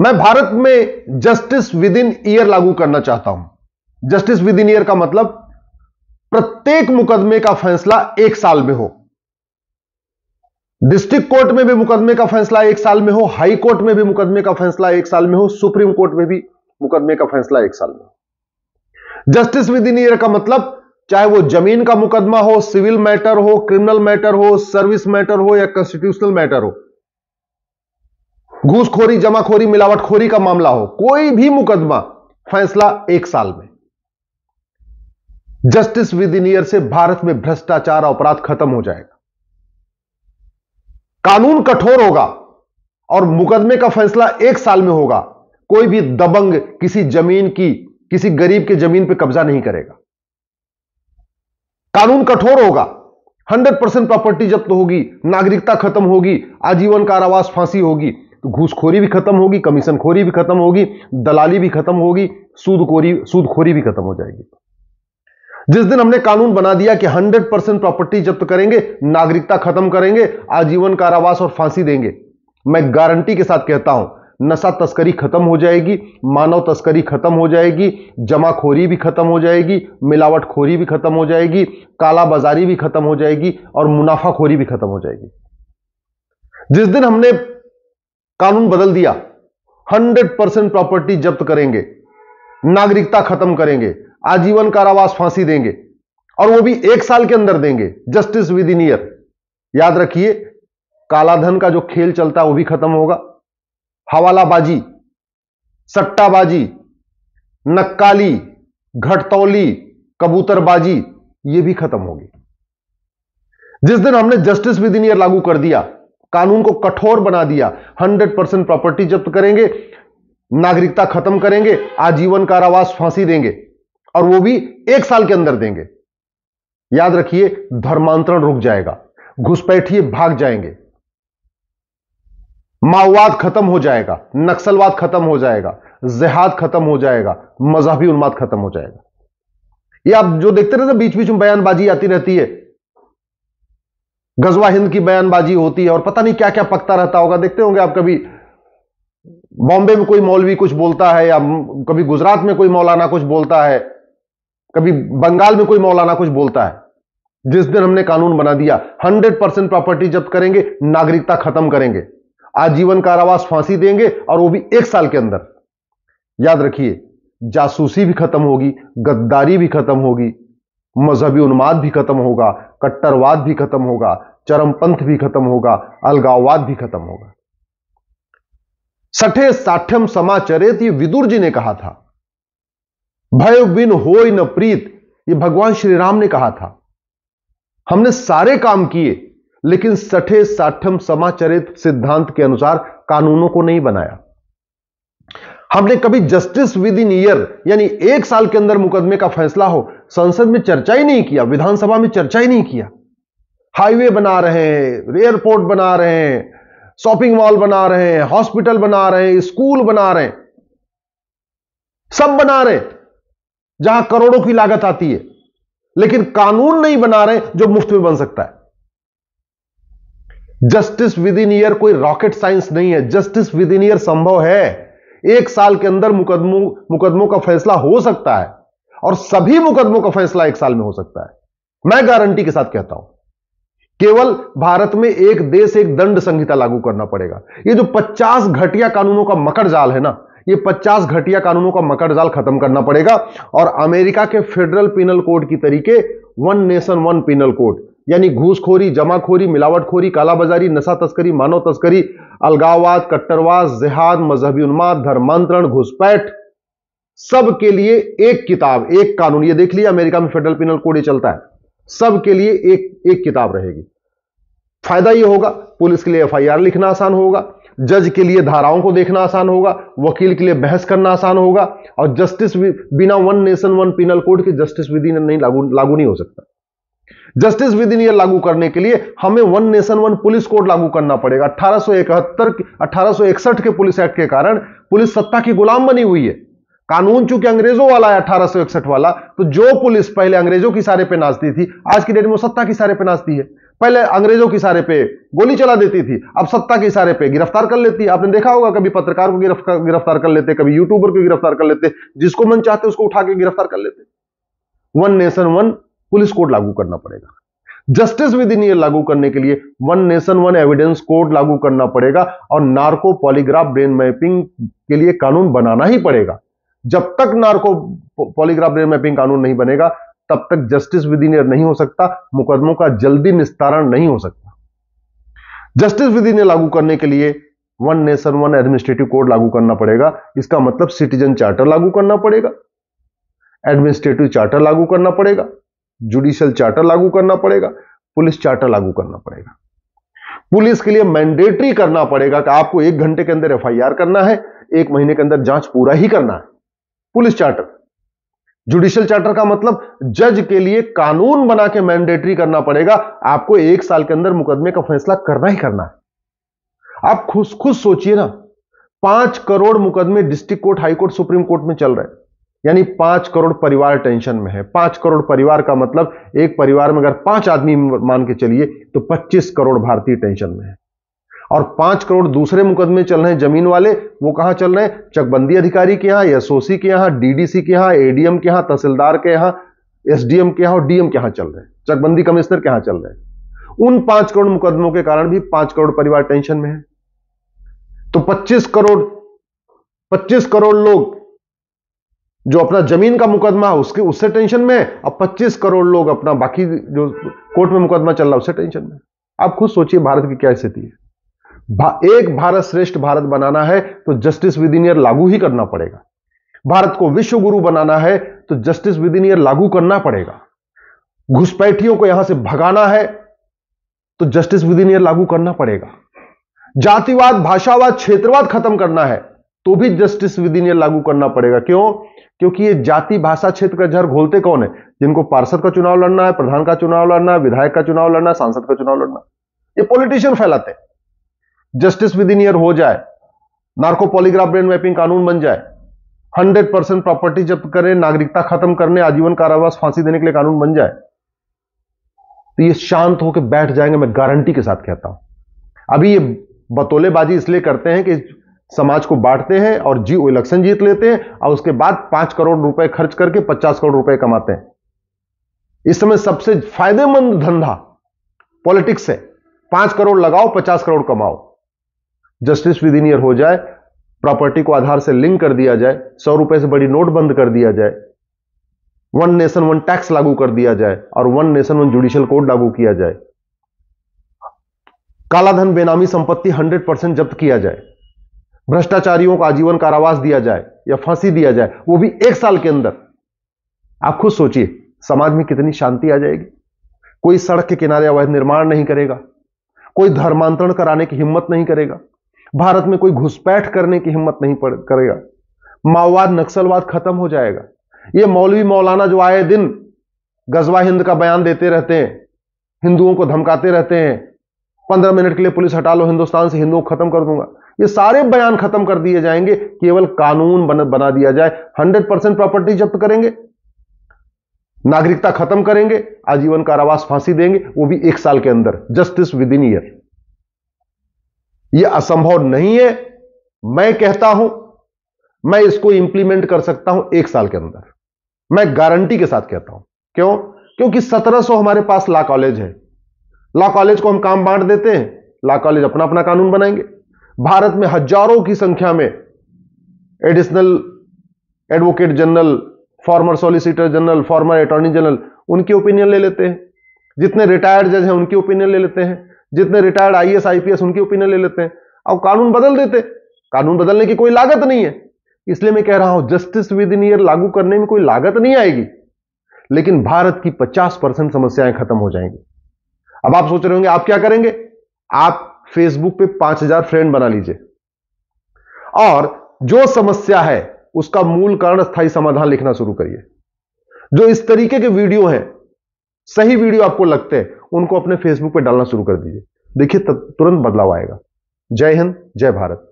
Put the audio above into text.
मैं भारत में justice within year लागू करना चाहता हूं जस्टिस विद इन ईयर का मतलब प्रत्येक मुकदमे का फैसला एक साल में हो डिस्ट्रिक्ट कोर्ट में भी मुकदमे का फैसला एक साल में हो हाई कोर्ट में भी मुकदमे का फैसला एक साल में हो सुप्रीम कोर्ट में भी मुकदमे का फैसला एक साल में हो जस्टिस विद इन ईयर का मतलब चाहे वो जमीन का मुकदमा हो सिविल मैटर हो क्रिमिनल मैटर हो सर्विस मैटर हो या कॉन्स्टिट्यूशनल मैटर हो घूसखोरी जमाखोरी मिलावटखोरी का मामला हो कोई भी मुकदमा फैसला एक साल में जस्टिस ईयर से भारत में भ्रष्टाचार अपराध खत्म हो जाएगा कानून कठोर होगा और मुकदमे का फैसला एक साल में होगा कोई भी दबंग किसी जमीन की किसी गरीब के जमीन पर कब्जा नहीं करेगा कानून कठोर होगा 100 परसेंट प्रॉपर्टी जब्त होगी नागरिकता खत्म होगी आजीवन कारावास फांसी होगी तो घूसखोरी भी खत्म होगी कमीशनखोरी भी खत्म होगी दलाली भी खत्म होगी सूदखोरी सूदखोरी भी खत्म हो जाएगी जिस दिन हमने कानून बना दिया कि 100 परसेंट प्रॉपर्टी जब्त करेंगे नागरिकता खत्म करेंगे आजीवन कारावास और फांसी देंगे मैं गारंटी के साथ कहता हूं नशा तस्करी खत्म हो जाएगी मानव तस्करी खत्म हो जाएगी जमाखोरी भी खत्म हो जाएगी मिलावटखोरी भी खत्म हो जाएगी कालाबाजारी भी खत्म हो जाएगी और मुनाफाखोरी भी खत्म हो जाएगी जिस दिन हमने कानून बदल दिया 100 परसेंट प्रॉपर्टी जब्त करेंगे नागरिकता खत्म करेंगे आजीवन कारावास फांसी देंगे और वो भी एक साल के अंदर देंगे जस्टिस विद इन ईयर याद रखिए कालाधन का जो खेल चलता है वो भी खत्म होगा हवालाबाजी सट्टाबाजी नक्काली घटतौली कबूतरबाजी ये भी खत्म होगी जिस दिन हमने जस्टिस विद इन ईयर लागू कर दिया कानून को कठोर बना दिया 100 परसेंट प्रॉपर्टी जब्त करेंगे नागरिकता खत्म करेंगे आजीवन कारावास फांसी देंगे और वो भी एक साल के अंदर देंगे याद रखिए धर्मांतरण रुक जाएगा घुसपैठिए भाग जाएंगे माओवाद खत्म हो जाएगा नक्सलवाद खत्म हो जाएगा जिहाद खत्म हो जाएगा मजहबी उन्माद खत्म हो जाएगा ये आप जो देखते रहते बीच बीच में बयानबाजी आती रहती है गजवा हिंद की बयानबाजी होती है और पता नहीं क्या क्या पकता रहता होगा देखते होंगे आप कभी बॉम्बे में कोई मौलवी कुछ बोलता है या कभी गुजरात में कोई मौलाना कुछ बोलता है कभी बंगाल में कोई मौलाना कुछ बोलता है जिस दिन हमने कानून बना दिया 100 परसेंट प्रॉपर्टी जब्त करेंगे नागरिकता खत्म करेंगे आजीवन कारावास फांसी देंगे और वो भी एक साल के अंदर याद रखिए जासूसी भी खत्म होगी गद्दारी भी खत्म होगी मजहबी उन्माद भी खत्म होगा कट्टरवाद भी खत्म होगा चरमपंथ भी खत्म होगा अलगाववाद भी खत्म होगा सठे साठ्यम समाचरित ये विदुर जी ने कहा था भय बिन हो न प्रीत ये भगवान श्री राम ने कहा था हमने सारे काम किए लेकिन सठे साठम समाचरित सिद्धांत के अनुसार कानूनों को नहीं बनाया हमने कभी जस्टिस विद इन ईयर यानी एक साल के अंदर मुकदमे का फैसला हो संसद में चर्चा ही नहीं किया विधानसभा में चर्चा ही नहीं किया हाईवे बना रहे हैं एयरपोर्ट बना रहे हैं शॉपिंग मॉल बना रहे हैं हॉस्पिटल बना रहे हैं स्कूल बना रहे हैं सब बना रहे जहां करोड़ों की लागत आती है लेकिन कानून नहीं बना रहे जो मुफ्त में बन सकता है जस्टिस विद इन ईयर कोई रॉकेट साइंस नहीं है जस्टिस विद इन ईयर संभव है एक साल के अंदर मुकदमों मुकदमों का फैसला हो सकता है और सभी मुकदमों का फैसला एक साल में हो सकता है मैं गारंटी के साथ कहता हूं केवल भारत में एक देश एक दंड संहिता लागू करना पड़ेगा ये जो 50 घटिया कानूनों का मकर जाल है ना ये 50 घटिया कानूनों का मकर जाल खत्म करना पड़ेगा और अमेरिका के फेडरल पिनल कोड की तरीके one nation one penal code यानी घूसखोरी जमाखोरी मिलावटखोरी कालाबाजारी नशा तस्करी मानव तस्करी अलगाववाद कट्टरवाद जिहाद मजहबी उन्माद धर्मांतरण घुसपैठ सब के लिए एक किताब एक कानून ये देख लिया अमेरिका में फेडरल पिनल कोड ही चलता है सबके लिए एक एक किताब रहेगी फायदा यह होगा पुलिस के लिए एफआईआर लिखना आसान होगा जज के लिए धाराओं को देखना आसान होगा वकील के लिए बहस करना आसान होगा और जस्टिस बिना one nation one penal code के जस्टिस विधि नहीं लागू लागू नहीं हो सकता जस्टिस विधि लागू करने के लिए हमें one nation one police code लागू करना पड़ेगा अठारह सौ इकहत्तर अठारह के पुलिस एक्ट के कारण पुलिस सत्ता की गुलाम बनी हुई है कानून चूंकि अंग्रेजों वाला है अठारह वाला तो जो पुलिस पहले अंग्रेजों की सारे पे नाचती थी आज की डेट में सत्ता की सारे पे नाचती है पहले अंग्रेजों की सारे पे गोली चला देती थी अब सत्ता की सारे पे गिरफ्तार कर लेती है आपने देखा होगा कभी पत्रकार को गिरफ्तार कर लेते कभी यूट्यूबर को गिरफ्तार कर लेते जिसको मन चाहते उसको उठा के गिरफ्तार कर लेते one nation one police code लागू करना पड़ेगा जस्टिस विद इन ईयर लागू करने के लिए one nation one evidence code लागू करना पड़ेगा और नार्को पॉलीग्राफ ब्रेन मैपिंग के लिए कानून बनाना ही पड़ेगा जब तक नार्को पॉलीग्राफ रेल मैपिंग कानून नहीं बनेगा तब तक जस्टिस विद ईयर नहीं हो सकता मुकदमों का जल्दी निस्तारण नहीं हो सकता जस्टिस विधि ने लागू करने के लिए one nation one administrative code लागू करना पड़ेगा इसका मतलब सिटीजन चार्टर लागू करना पड़ेगा एडमिनिस्ट्रेटिव चार्टर लागू करना पड़ेगा जुडिशियल चार्टर लागू करना पड़ेगा पुलिस चार्टर लागू करना पड़ेगा पुलिस के लिए मैंडेटरी करना पड़ेगा कि आपको एक घंटे के अंदर एफआईआर करना है एक महीने के अंदर जांच पूरा ही करना है पुलिस चार्टर जुडिशियल चार्टर का मतलब जज के लिए कानून बना के मैंडेटरी करना पड़ेगा आपको एक साल के अंदर मुकदमे का फैसला करना ही करना है आप खुद खुश सोचिए ना पांच करोड़ मुकदमे district court high court supreme court में चल रहे हैं यानी पांच करोड़ परिवार टेंशन में है पांच करोड़ परिवार का मतलब एक परिवार में अगर पांच आदमी मान के चलिए तो पच्चीस करोड़ भारतीय टेंशन में है और पांच करोड़ दूसरे मुकदमे चल रहे हैं जमीन वाले वो कहां चल रहे हैं चकबंदी अधिकारी के यहां एसओसी के यहां डीडीसी के यहां एडीएम के यहां तहसीलदार के यहां एसडीएम के यहां और डीएम के यहां चल रहे हैं चकबंदी कमिश्नर के यहां चल रहे हैं उन पांच करोड़ मुकदमों के कारण भी पांच करोड़ परिवार टेंशन में है तो पच्चीस करोड़ पच्चीस करोड़ लोग जो अपना जमीन का मुकदमा है उसके उससे टेंशन में और 25 करोड़ लोग अपना बाकी जो कोर्ट में मुकदमा चल रहा है उससे टेंशन में आप खुद सोचिए भारत की क्या स्थिति है भा, एक भारत श्रेष्ठ भारत बनाना है तो जस्टिस विद ईयर लागू ही करना पड़ेगा भारत को विश्व गुरु बनाना है तो जस्टिस विद ईयर लागू करना पड़ेगा घुसपैठियों को यहां से भगाना है तो जस्टिस विद ईयर लागू करना पड़ेगा जातिवाद भाषावाद क्षेत्रवाद खत्म करना है तो भी जस्टिस विद ईयर लागू करना पड़ेगा क्यों क्योंकि ये जाति भाषा क्षेत्र का जहर घोलते कौन है जिनको पार्षद का चुनाव लड़ना है प्रधान का चुनाव लड़ना है विधायक का चुनाव लड़ना है सांसद का चुनाव लड़ना ये पॉलिटिशियन फैलाते हैं जस्टिस विद इन ईयर हो जाए नार्को पॉलीग्राफ ब्रेन मैपिंग कानून बन जाए हंड्रेड परसेंट प्रॉपर्टी जब्त करें नागरिकता खत्म करने आजीवन कारावास फांसी देने के लिए कानून बन जाए तो ये शांत होकर बैठ जाएंगे मैं गारंटी के साथ कहता हूं अभी ये बतोलेबाजी इसलिए करते हैं कि समाज को बांटते हैं और जी इलेक्शन जीत लेते हैं और उसके बाद पांच करोड़ रुपए खर्च करके पचास करोड़ रुपए कमाते हैं इस समय सबसे फायदेमंद धंधा पॉलिटिक्स है पांच करोड़ लगाओ पचास करोड़ कमाओ जस्टिस विद इन ईयर हो जाए प्रॉपर्टी को आधार से लिंक कर दिया जाए सौ रुपए से बड़ी नोट बंद कर दिया जाए वन नेशन वन टैक्स लागू कर दिया जाए और one nation one judicial code लागू किया जाए कालाधन बेनामी संपत्ति 100 परसेंट जब्त किया जाए भ्रष्टाचारियों को आजीवन कारावास दिया जाए या फांसी दिया जाए वो भी एक साल के अंदर आप खुद सोचिए समाज में कितनी शांति आ जाएगी कोई सड़क के किनारे अवैध निर्माण नहीं करेगा कोई धर्मांतरण कराने की हिम्मत नहीं करेगा भारत में कोई घुसपैठ करने की हिम्मत नहीं पड़ करेगा माओवाद नक्सलवाद खत्म हो जाएगा ये मौलवी मौलाना जो आए दिन गजवा हिंद का बयान देते रहते हैं हिंदुओं को धमकाते रहते हैं पंद्रह मिनट के लिए पुलिस हटा लो हिंदुस्तान से हिंदुओं को खत्म कर दूंगा ये सारे बयान खत्म कर दिए जाएंगे केवल कानून बन, बना दिया जाए हंड्रेड परसेंट प्रॉपर्टी जब्त करेंगे नागरिकता खत्म करेंगे आजीवन कारावास फांसी देंगे वो भी एक साल के अंदर जस्टिस विद इन ईयर यह असंभव नहीं है मैं कहता हूं मैं इसको इंप्लीमेंट कर सकता हूं एक साल के अंदर मैं गारंटी के साथ कहता हूं क्यों क्योंकि 1700 हमारे पास लॉ कॉलेज है लॉ कॉलेज को हम काम बांट देते हैं लॉ कॉलेज अपना अपना कानून बनाएंगे भारत में हजारों की संख्या में additional advocate general former solicitor general former attorney general उनकी ओपिनियन ले लेते हैं जितने रिटायर्ड जज हैं उनकी ओपिनियन ले लेते हैं जितने रिटायर्ड आई एस आईपीएस उनकी ओपिनियन ले लेते हैं अब कानून बदल देते कानून बदलने की कोई लागत नहीं है इसलिए मैं कह रहा हूं जस्टिस विद इन ईयर लागू करने में कोई लागत नहीं आएगी लेकिन भारत की 50 परसेंट समस्याएं खत्म हो जाएंगी अब आप सोच रहे होंगे आप क्या करेंगे आप फेसबुक पे 5000 फ्रेंड बना लीजिए और जो समस्या है उसका मूल कारण स्थायी समाधान लिखना शुरू करिए जो इस तरीके के वीडियो हैं सही वीडियो आपको लगते हैं उनको अपने फेसबुक पर डालना शुरू कर दीजिए देखिए तुरंत बदलाव आएगा जय हिंद जय भारत